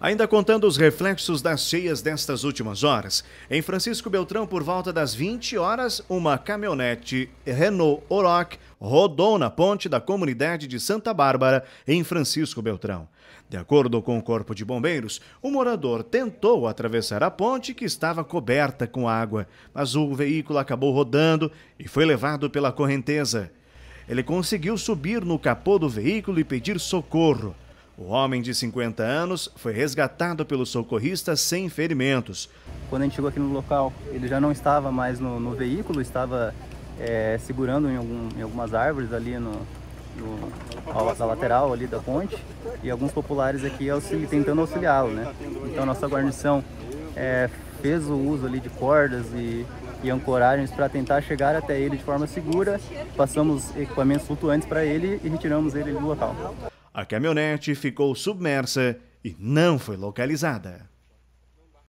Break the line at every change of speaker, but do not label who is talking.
Ainda contando os reflexos das cheias destas últimas horas, em Francisco Beltrão, por volta das 20 horas, uma caminhonete Renault Oroc rodou na ponte da comunidade de Santa Bárbara, em Francisco Beltrão. De acordo com o Corpo de Bombeiros, o morador tentou atravessar a ponte que estava coberta com água, mas o veículo acabou rodando e foi levado pela correnteza. Ele conseguiu subir no capô do veículo e pedir socorro. O homem de 50 anos foi resgatado pelos socorristas sem ferimentos. Quando a gente chegou aqui no local, ele já não
estava mais no, no veículo, estava é, segurando em, algum, em, algumas árvores ali no, no ao, da lateral ali da ponte e alguns populares aqui auxili, tentando auxiliá-lo, né? Então a nossa guarnição é, fez o uso ali de cordas e, e ancoragens para tentar chegar até ele de forma segura. Passamos equipamentos flutuantes para ele e retiramos ele do local.
A caminhonete ficou submersa e não foi localizada.